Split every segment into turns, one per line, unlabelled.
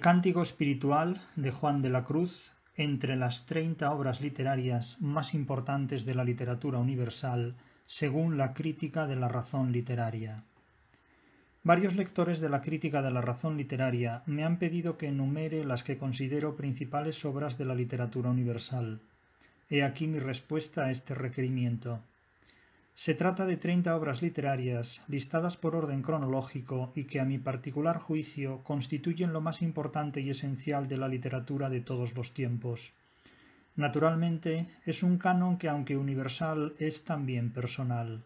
El cántico espiritual de Juan de la Cruz, entre las 30 obras literarias más importantes de la literatura universal, según la crítica de la razón literaria. Varios lectores de la crítica de la razón literaria me han pedido que enumere las que considero principales obras de la literatura universal. He aquí mi respuesta a este requerimiento. Se trata de 30 obras literarias listadas por orden cronológico y que a mi particular juicio constituyen lo más importante y esencial de la literatura de todos los tiempos. Naturalmente, es un canon que aunque universal es también personal.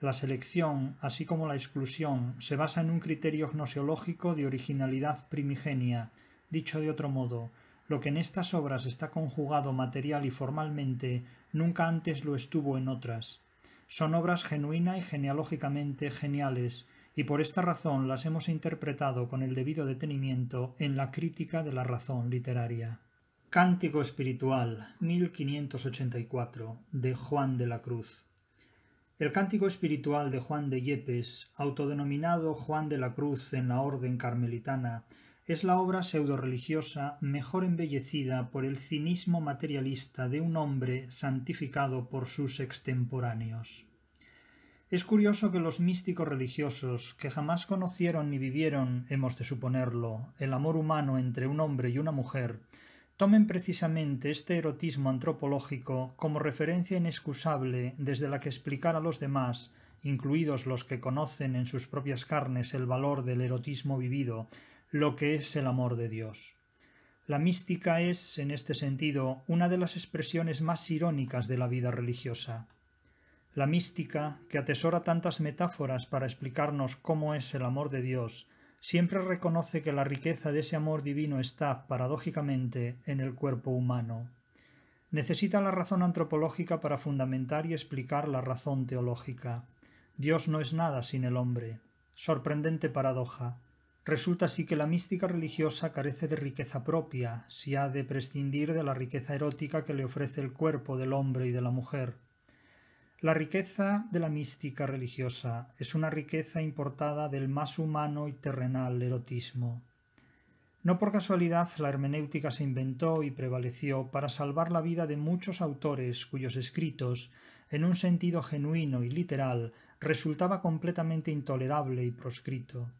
La selección, así como la exclusión, se basa en un criterio gnoseológico de originalidad primigenia. Dicho de otro modo, lo que en estas obras está conjugado material y formalmente nunca antes lo estuvo en otras. Son obras genuina y genealógicamente geniales, y por esta razón las hemos interpretado con el debido detenimiento en la crítica de la razón literaria. Cántico Espiritual 1584 de Juan de la Cruz el cántico espiritual de Juan de Yepes, autodenominado Juan de la Cruz en la Orden Carmelitana, es la obra pseudo-religiosa mejor embellecida por el cinismo materialista de un hombre santificado por sus extemporáneos. Es curioso que los místicos religiosos, que jamás conocieron ni vivieron, hemos de suponerlo, el amor humano entre un hombre y una mujer, tomen precisamente este erotismo antropológico como referencia inexcusable desde la que explicar a los demás, incluidos los que conocen en sus propias carnes el valor del erotismo vivido, lo que es el amor de Dios. La mística es, en este sentido, una de las expresiones más irónicas de la vida religiosa. La mística, que atesora tantas metáforas para explicarnos cómo es el amor de Dios, siempre reconoce que la riqueza de ese amor divino está, paradójicamente, en el cuerpo humano. Necesita la razón antropológica para fundamentar y explicar la razón teológica. Dios no es nada sin el hombre. Sorprendente paradoja. Resulta así que la mística religiosa carece de riqueza propia, si ha de prescindir de la riqueza erótica que le ofrece el cuerpo del hombre y de la mujer. La riqueza de la mística religiosa es una riqueza importada del más humano y terrenal erotismo. No por casualidad la hermenéutica se inventó y prevaleció para salvar la vida de muchos autores cuyos escritos, en un sentido genuino y literal, resultaba completamente intolerable y proscrito.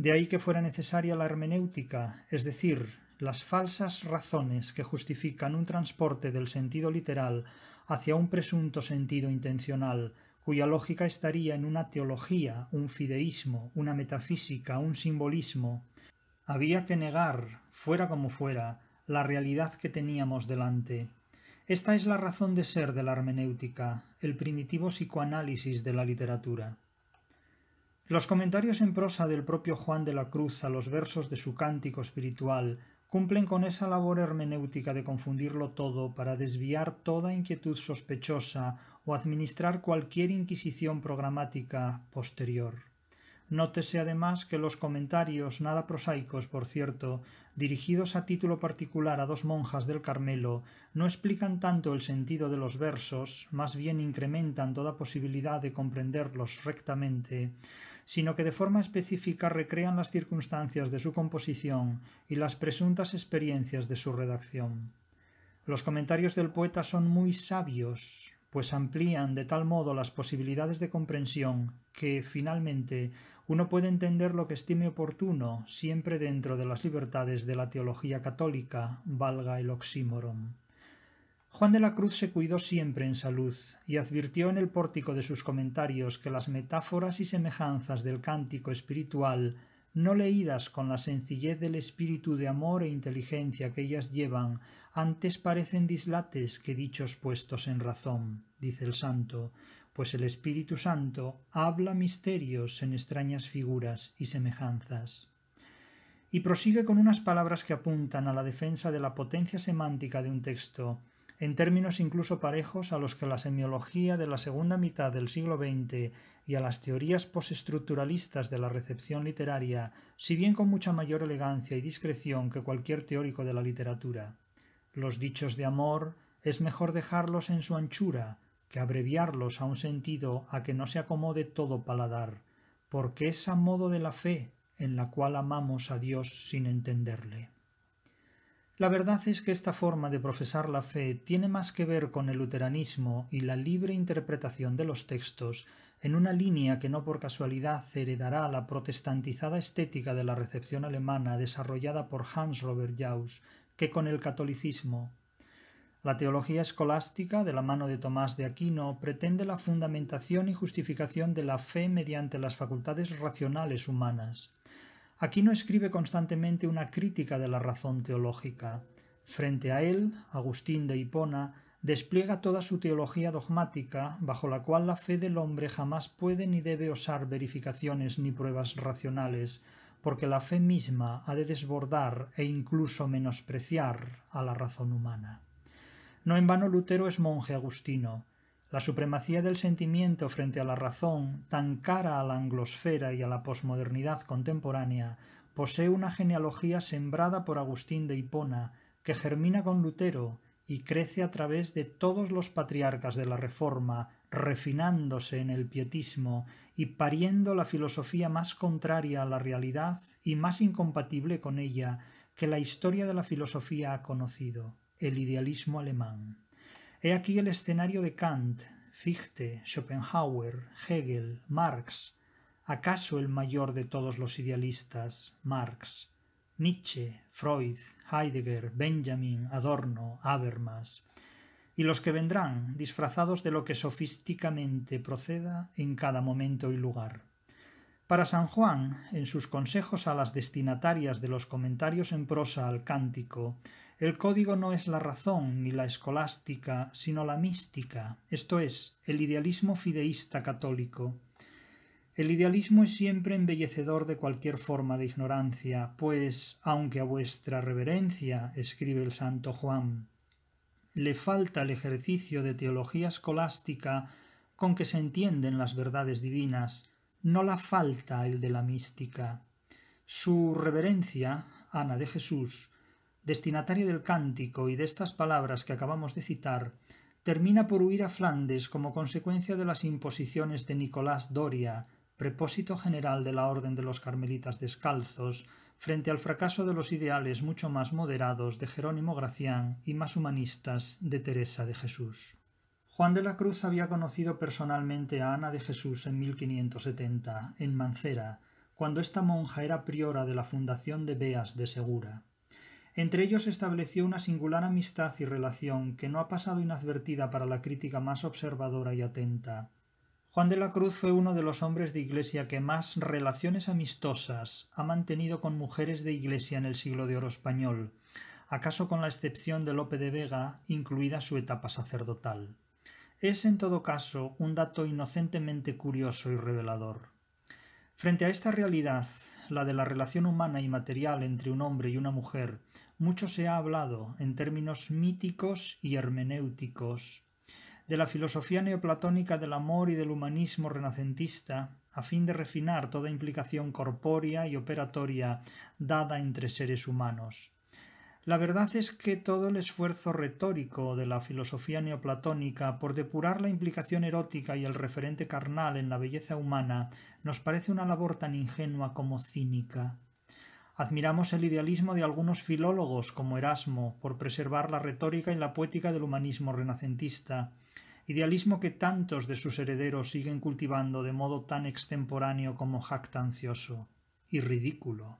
De ahí que fuera necesaria la hermenéutica, es decir, las falsas razones que justifican un transporte del sentido literal hacia un presunto sentido intencional, cuya lógica estaría en una teología, un fideísmo, una metafísica, un simbolismo. Había que negar, fuera como fuera, la realidad que teníamos delante. Esta es la razón de ser de la hermenéutica, el primitivo psicoanálisis de la literatura. Los comentarios en prosa del propio Juan de la Cruz a los versos de su cántico espiritual cumplen con esa labor hermenéutica de confundirlo todo para desviar toda inquietud sospechosa o administrar cualquier inquisición programática posterior. Nótese además que los comentarios, nada prosaicos por cierto, dirigidos a título particular a dos monjas del Carmelo, no explican tanto el sentido de los versos, más bien incrementan toda posibilidad de comprenderlos rectamente, sino que de forma específica recrean las circunstancias de su composición y las presuntas experiencias de su redacción. Los comentarios del poeta son muy sabios, pues amplían de tal modo las posibilidades de comprensión que, finalmente, uno puede entender lo que estime oportuno, siempre dentro de las libertades de la teología católica, valga el oxímoron. Juan de la Cruz se cuidó siempre en salud y advirtió en el pórtico de sus comentarios que las metáforas y semejanzas del cántico espiritual, no leídas con la sencillez del espíritu de amor e inteligencia que ellas llevan, antes parecen dislates que dichos puestos en razón, dice el santo, pues el Espíritu Santo habla misterios en extrañas figuras y semejanzas y prosigue con unas palabras que apuntan a la defensa de la potencia semántica de un texto en términos incluso parejos a los que la semiología de la segunda mitad del siglo XX y a las teorías postestructuralistas de la recepción literaria, si bien con mucha mayor elegancia y discreción que cualquier teórico de la literatura. Los dichos de amor es mejor dejarlos en su anchura que abreviarlos a un sentido a que no se acomode todo paladar, porque es a modo de la fe en la cual amamos a Dios sin entenderle. La verdad es que esta forma de profesar la fe tiene más que ver con el luteranismo y la libre interpretación de los textos en una línea que no por casualidad heredará la protestantizada estética de la recepción alemana desarrollada por Hans Robert Jauss que con el catolicismo. La teología escolástica de la mano de Tomás de Aquino pretende la fundamentación y justificación de la fe mediante las facultades racionales humanas. Aquí no escribe constantemente una crítica de la razón teológica. Frente a él, Agustín de Hipona despliega toda su teología dogmática, bajo la cual la fe del hombre jamás puede ni debe osar verificaciones ni pruebas racionales, porque la fe misma ha de desbordar e incluso menospreciar a la razón humana. No en vano Lutero es monje agustino, la supremacía del sentimiento frente a la razón, tan cara a la anglosfera y a la posmodernidad contemporánea, posee una genealogía sembrada por Agustín de Hipona, que germina con Lutero y crece a través de todos los patriarcas de la Reforma, refinándose en el pietismo y pariendo la filosofía más contraria a la realidad y más incompatible con ella que la historia de la filosofía ha conocido, el idealismo alemán. He aquí el escenario de Kant, Fichte, Schopenhauer, Hegel, Marx, acaso el mayor de todos los idealistas, Marx, Nietzsche, Freud, Heidegger, Benjamin, Adorno, Habermas, y los que vendrán, disfrazados de lo que sofísticamente proceda en cada momento y lugar. Para San Juan, en sus consejos a las destinatarias de los comentarios en prosa al cántico, el código no es la razón ni la escolástica, sino la mística, esto es, el idealismo fideísta católico. El idealismo es siempre embellecedor de cualquier forma de ignorancia, pues, aunque a vuestra reverencia, escribe el santo Juan, le falta el ejercicio de teología escolástica con que se entienden las verdades divinas, no la falta el de la mística. Su reverencia, Ana de Jesús, destinatario del cántico y de estas palabras que acabamos de citar, termina por huir a Flandes como consecuencia de las imposiciones de Nicolás Doria, prepósito general de la Orden de los Carmelitas Descalzos, frente al fracaso de los ideales mucho más moderados de Jerónimo Gracián y más humanistas de Teresa de Jesús. Juan de la Cruz había conocido personalmente a Ana de Jesús en 1570, en Mancera, cuando esta monja era priora de la fundación de Beas de Segura. Entre ellos estableció una singular amistad y relación que no ha pasado inadvertida para la crítica más observadora y atenta. Juan de la Cruz fue uno de los hombres de Iglesia que más relaciones amistosas ha mantenido con mujeres de Iglesia en el siglo de oro español, acaso con la excepción de Lope de Vega, incluida su etapa sacerdotal. Es en todo caso un dato inocentemente curioso y revelador. Frente a esta realidad, la de la relación humana y material entre un hombre y una mujer, mucho se ha hablado en términos míticos y hermenéuticos, de la filosofía neoplatónica del amor y del humanismo renacentista, a fin de refinar toda implicación corpórea y operatoria dada entre seres humanos. La verdad es que todo el esfuerzo retórico de la filosofía neoplatónica por depurar la implicación erótica y el referente carnal en la belleza humana nos parece una labor tan ingenua como cínica. Admiramos el idealismo de algunos filólogos como Erasmo por preservar la retórica y la poética del humanismo renacentista, idealismo que tantos de sus herederos siguen cultivando de modo tan extemporáneo como jactancioso y ridículo.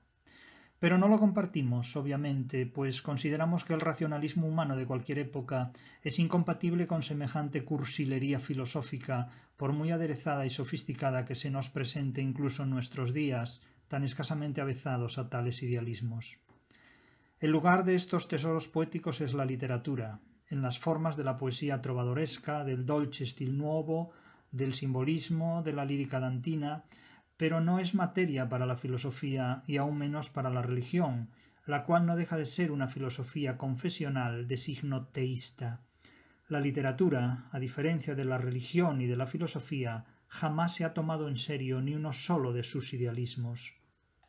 Pero no lo compartimos, obviamente, pues consideramos que el racionalismo humano de cualquier época es incompatible con semejante cursilería filosófica, por muy aderezada y sofisticada que se nos presente incluso en nuestros días, tan escasamente avezados a tales idealismos. El lugar de estos tesoros poéticos es la literatura, en las formas de la poesía trovadoresca, del dolce stil nuovo, del simbolismo, de la lírica dantina, pero no es materia para la filosofía y aún menos para la religión, la cual no deja de ser una filosofía confesional de signo teísta. La literatura, a diferencia de la religión y de la filosofía, jamás se ha tomado en serio ni uno solo de sus idealismos.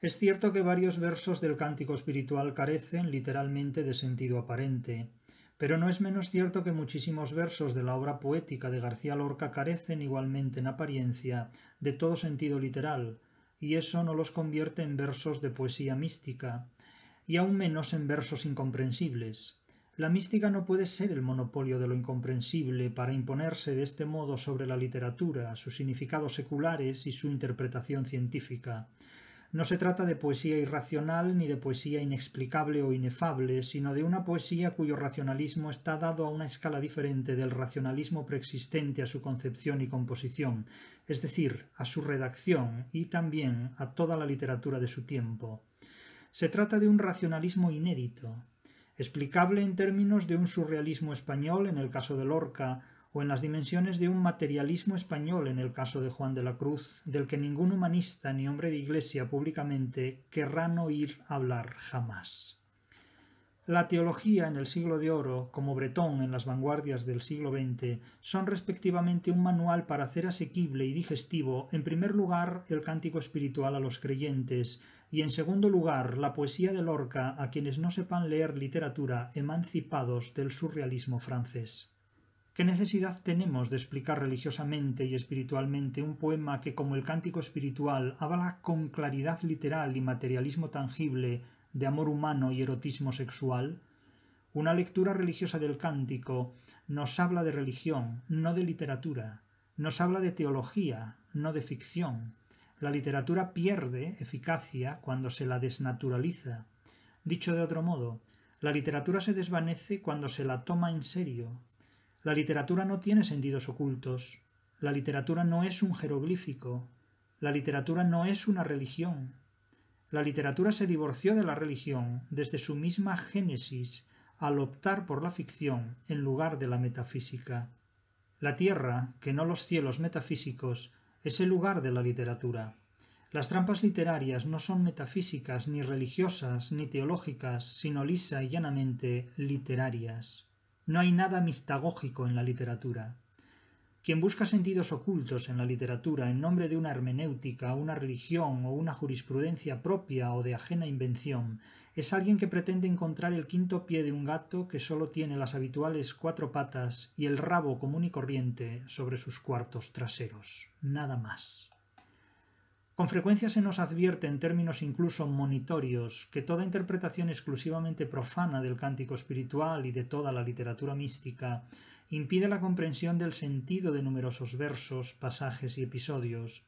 Es cierto que varios versos del cántico espiritual carecen literalmente de sentido aparente, pero no es menos cierto que muchísimos versos de la obra poética de García Lorca carecen igualmente en apariencia de todo sentido literal, y eso no los convierte en versos de poesía mística, y aún menos en versos incomprensibles. La mística no puede ser el monopolio de lo incomprensible para imponerse de este modo sobre la literatura, sus significados seculares y su interpretación científica. No se trata de poesía irracional ni de poesía inexplicable o inefable, sino de una poesía cuyo racionalismo está dado a una escala diferente del racionalismo preexistente a su concepción y composición, es decir, a su redacción y también a toda la literatura de su tiempo. Se trata de un racionalismo inédito, explicable en términos de un surrealismo español en el caso de Lorca, o en las dimensiones de un materialismo español en el caso de Juan de la Cruz, del que ningún humanista ni hombre de iglesia públicamente querrán oír hablar jamás. La teología en el siglo de oro, como Bretón en las vanguardias del siglo XX, son respectivamente un manual para hacer asequible y digestivo, en primer lugar, el cántico espiritual a los creyentes, y en segundo lugar, la poesía de Lorca a quienes no sepan leer literatura emancipados del surrealismo francés. ¿Qué necesidad tenemos de explicar religiosamente y espiritualmente un poema que, como el cántico espiritual, habla con claridad literal y materialismo tangible de amor humano y erotismo sexual? Una lectura religiosa del cántico nos habla de religión, no de literatura, nos habla de teología, no de ficción. La literatura pierde eficacia cuando se la desnaturaliza. Dicho de otro modo, la literatura se desvanece cuando se la toma en serio, la literatura no tiene sentidos ocultos. La literatura no es un jeroglífico. La literatura no es una religión. La literatura se divorció de la religión desde su misma génesis al optar por la ficción en lugar de la metafísica. La tierra, que no los cielos metafísicos, es el lugar de la literatura. Las trampas literarias no son metafísicas, ni religiosas, ni teológicas, sino lisa y llanamente literarias. No hay nada mistagógico en la literatura. Quien busca sentidos ocultos en la literatura en nombre de una hermenéutica, una religión o una jurisprudencia propia o de ajena invención, es alguien que pretende encontrar el quinto pie de un gato que solo tiene las habituales cuatro patas y el rabo común y corriente sobre sus cuartos traseros. Nada más. Con frecuencia se nos advierte en términos incluso monitorios que toda interpretación exclusivamente profana del cántico espiritual y de toda la literatura mística impide la comprensión del sentido de numerosos versos, pasajes y episodios.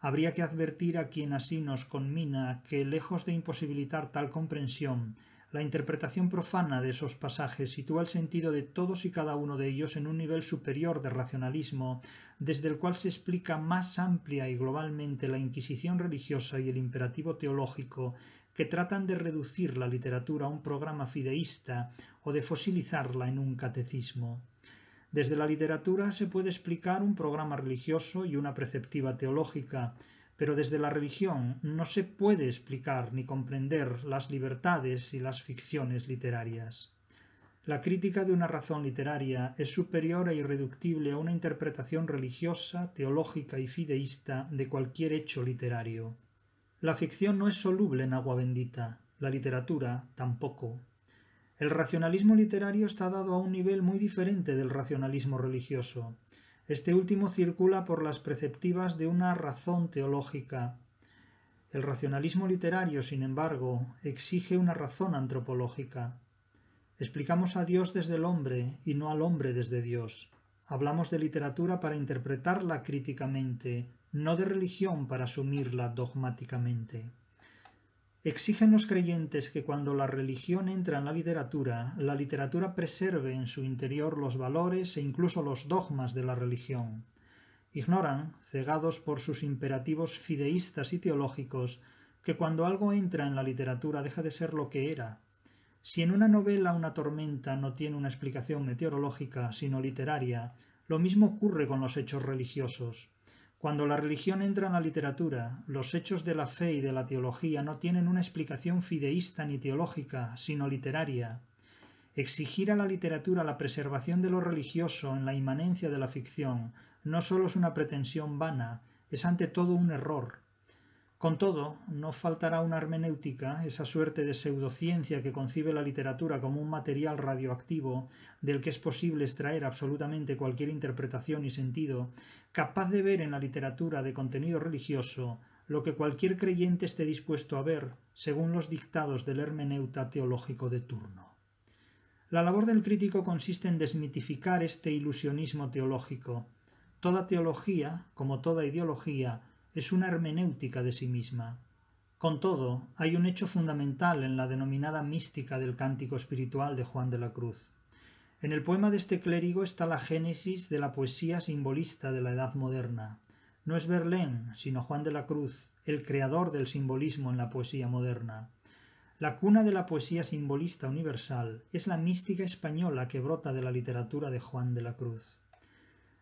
Habría que advertir a quien así nos conmina que, lejos de imposibilitar tal comprensión, la interpretación profana de esos pasajes sitúa el sentido de todos y cada uno de ellos en un nivel superior de racionalismo, desde el cual se explica más amplia y globalmente la inquisición religiosa y el imperativo teológico que tratan de reducir la literatura a un programa fideísta o de fosilizarla en un catecismo. Desde la literatura se puede explicar un programa religioso y una preceptiva teológica, pero desde la religión no se puede explicar ni comprender las libertades y las ficciones literarias. La crítica de una razón literaria es superior e irreductible a una interpretación religiosa, teológica y fideísta de cualquier hecho literario. La ficción no es soluble en agua bendita, la literatura tampoco. El racionalismo literario está dado a un nivel muy diferente del racionalismo religioso. Este último circula por las preceptivas de una razón teológica. El racionalismo literario, sin embargo, exige una razón antropológica. Explicamos a Dios desde el hombre y no al hombre desde Dios. Hablamos de literatura para interpretarla críticamente, no de religión para asumirla dogmáticamente. Exigen los creyentes que cuando la religión entra en la literatura, la literatura preserve en su interior los valores e incluso los dogmas de la religión. Ignoran, cegados por sus imperativos fideístas y teológicos, que cuando algo entra en la literatura deja de ser lo que era. Si en una novela una tormenta no tiene una explicación meteorológica, sino literaria, lo mismo ocurre con los hechos religiosos. Cuando la religión entra en la literatura, los hechos de la fe y de la teología no tienen una explicación fideísta ni teológica, sino literaria. Exigir a la literatura la preservación de lo religioso en la inmanencia de la ficción no solo es una pretensión vana, es ante todo un error, con todo, no faltará una hermenéutica, esa suerte de pseudociencia que concibe la literatura como un material radioactivo del que es posible extraer absolutamente cualquier interpretación y sentido, capaz de ver en la literatura de contenido religioso lo que cualquier creyente esté dispuesto a ver según los dictados del hermeneuta teológico de turno. La labor del crítico consiste en desmitificar este ilusionismo teológico. Toda teología, como toda ideología, es una hermenéutica de sí misma. Con todo, hay un hecho fundamental en la denominada mística del cántico espiritual de Juan de la Cruz. En el poema de este clérigo está la génesis de la poesía simbolista de la Edad Moderna. No es Verlaine, sino Juan de la Cruz, el creador del simbolismo en la poesía moderna. La cuna de la poesía simbolista universal es la mística española que brota de la literatura de Juan de la Cruz.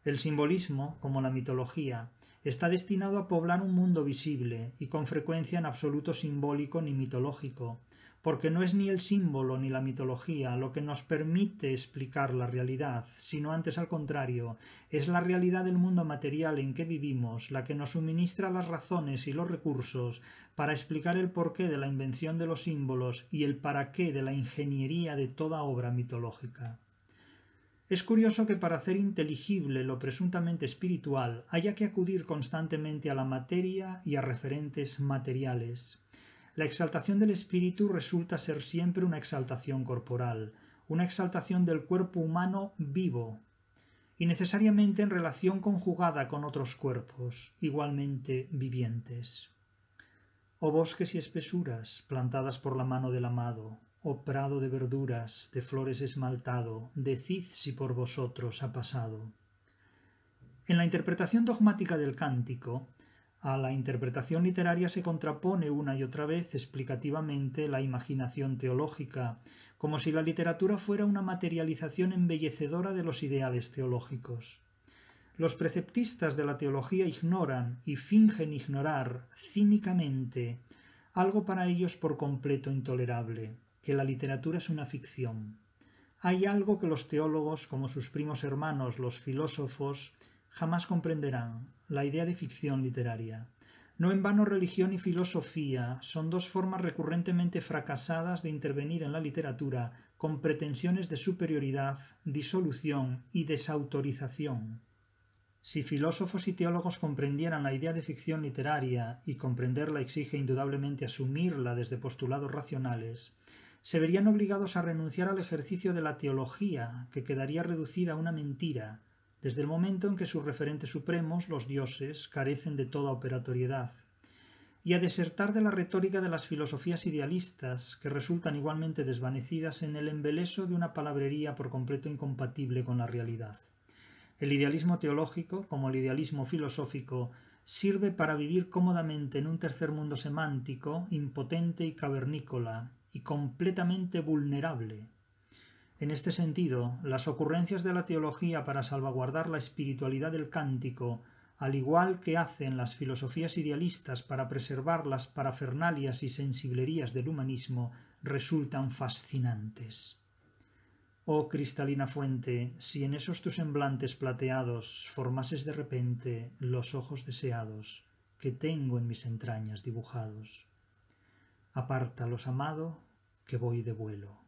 El simbolismo, como la mitología, está destinado a poblar un mundo visible y con frecuencia en absoluto simbólico ni mitológico, porque no es ni el símbolo ni la mitología lo que nos permite explicar la realidad, sino antes al contrario, es la realidad del mundo material en que vivimos la que nos suministra las razones y los recursos para explicar el porqué de la invención de los símbolos y el para qué de la ingeniería de toda obra mitológica. Es curioso que para hacer inteligible lo presuntamente espiritual haya que acudir constantemente a la materia y a referentes materiales. La exaltación del espíritu resulta ser siempre una exaltación corporal, una exaltación del cuerpo humano vivo, y necesariamente en relación conjugada con otros cuerpos, igualmente vivientes. O oh bosques y espesuras plantadas por la mano del amado, o oh prado de verduras, de flores esmaltado, decid si por vosotros ha pasado. En la interpretación dogmática del cántico, a la interpretación literaria se contrapone una y otra vez explicativamente la imaginación teológica, como si la literatura fuera una materialización embellecedora de los ideales teológicos. Los preceptistas de la teología ignoran y fingen ignorar cínicamente algo para ellos por completo intolerable, que la literatura es una ficción. Hay algo que los teólogos, como sus primos hermanos, los filósofos, jamás comprenderán, la idea de ficción literaria. No en vano religión y filosofía son dos formas recurrentemente fracasadas de intervenir en la literatura con pretensiones de superioridad, disolución y desautorización. Si filósofos y teólogos comprendieran la idea de ficción literaria, y comprenderla exige indudablemente asumirla desde postulados racionales, se verían obligados a renunciar al ejercicio de la teología, que quedaría reducida a una mentira, desde el momento en que sus referentes supremos, los dioses, carecen de toda operatoriedad, y a desertar de la retórica de las filosofías idealistas, que resultan igualmente desvanecidas en el embeleso de una palabrería por completo incompatible con la realidad. El idealismo teológico, como el idealismo filosófico, sirve para vivir cómodamente en un tercer mundo semántico, impotente y cavernícola, y completamente vulnerable. En este sentido, las ocurrencias de la teología para salvaguardar la espiritualidad del cántico, al igual que hacen las filosofías idealistas para preservar las parafernalias y sensiblerías del humanismo, resultan fascinantes. Oh cristalina fuente, si en esos tus semblantes plateados formases de repente los ojos deseados que tengo en mis entrañas dibujados. los amado, que voy de vuelo.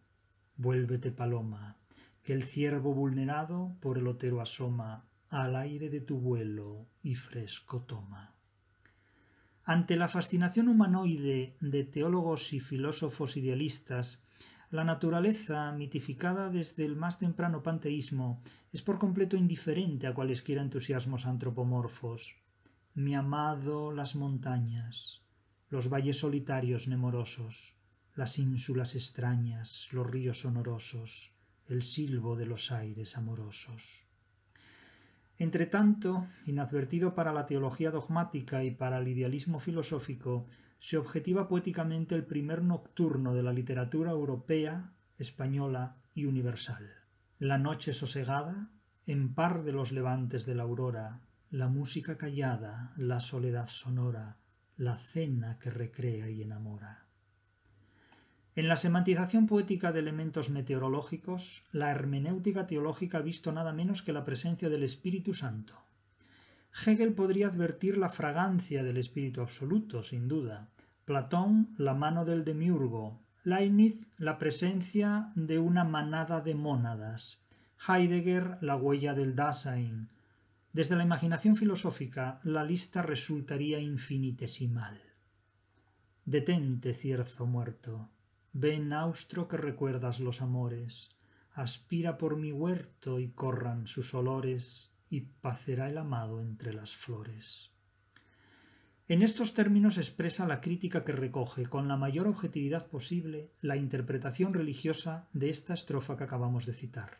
Vuélvete, paloma, que el ciervo vulnerado por el otero asoma al aire de tu vuelo y fresco toma. Ante la fascinación humanoide de teólogos y filósofos idealistas, la naturaleza, mitificada desde el más temprano panteísmo, es por completo indiferente a cualesquiera entusiasmos antropomorfos. Mi amado las montañas, los valles solitarios nemorosos, las ínsulas extrañas, los ríos sonorosos, el silbo de los aires amorosos. Entretanto, inadvertido para la teología dogmática y para el idealismo filosófico, se objetiva poéticamente el primer nocturno de la literatura europea, española y universal. La noche sosegada, en par de los levantes de la aurora, la música callada, la soledad sonora, la cena que recrea y enamora. En la semantización poética de elementos meteorológicos, la hermenéutica teológica ha visto nada menos que la presencia del Espíritu Santo. Hegel podría advertir la fragancia del Espíritu Absoluto, sin duda, Platón la mano del demiurgo, Leibniz la presencia de una manada de mónadas, Heidegger la huella del Dasein. Desde la imaginación filosófica la lista resultaría infinitesimal. Detente, cierzo muerto, Ven, austro que recuerdas los amores, aspira por mi huerto y corran sus olores, y pacerá el amado entre las flores. En estos términos expresa la crítica que recoge con la mayor objetividad posible la interpretación religiosa de esta estrofa que acabamos de citar.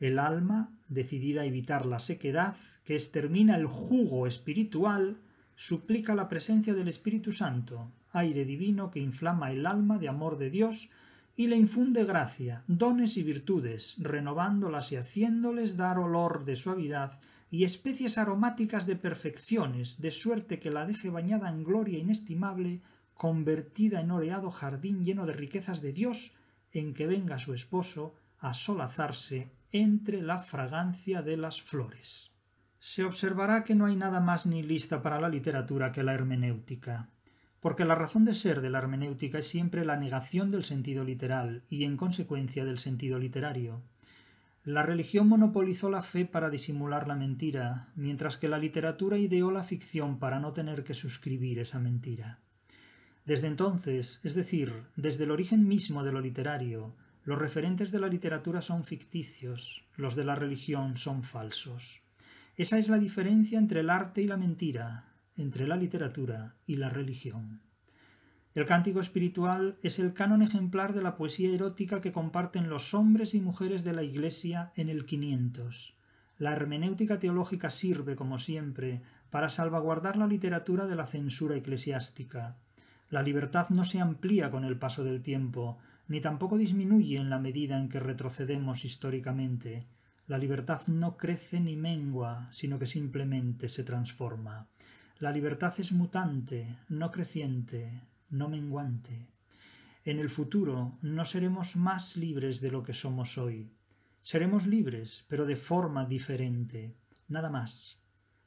El alma, decidida a evitar la sequedad que extermina el jugo espiritual, suplica la presencia del Espíritu Santo, aire divino que inflama el alma de amor de Dios y le infunde gracia, dones y virtudes, renovándolas y haciéndoles dar olor de suavidad y especies aromáticas de perfecciones, de suerte que la deje bañada en gloria inestimable, convertida en oreado jardín lleno de riquezas de Dios, en que venga su esposo a solazarse entre la fragancia de las flores se observará que no hay nada más ni lista para la literatura que la hermenéutica, porque la razón de ser de la hermenéutica es siempre la negación del sentido literal y, en consecuencia, del sentido literario. La religión monopolizó la fe para disimular la mentira, mientras que la literatura ideó la ficción para no tener que suscribir esa mentira. Desde entonces, es decir, desde el origen mismo de lo literario, los referentes de la literatura son ficticios, los de la religión son falsos. Esa es la diferencia entre el arte y la mentira, entre la literatura y la religión. El cántico espiritual es el canon ejemplar de la poesía erótica que comparten los hombres y mujeres de la Iglesia en el 500. La hermenéutica teológica sirve, como siempre, para salvaguardar la literatura de la censura eclesiástica. La libertad no se amplía con el paso del tiempo, ni tampoco disminuye en la medida en que retrocedemos históricamente. La libertad no crece ni mengua, sino que simplemente se transforma. La libertad es mutante, no creciente, no menguante. En el futuro no seremos más libres de lo que somos hoy. Seremos libres, pero de forma diferente. Nada más.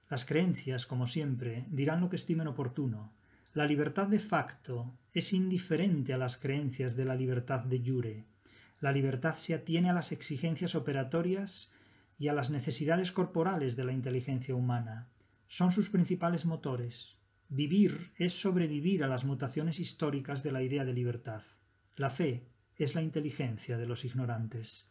Las creencias, como siempre, dirán lo que estimen oportuno. La libertad de facto es indiferente a las creencias de la libertad de jure. La libertad se atiene a las exigencias operatorias y a las necesidades corporales de la inteligencia humana. Son sus principales motores. Vivir es sobrevivir a las mutaciones históricas de la idea de libertad. La fe es la inteligencia de los ignorantes.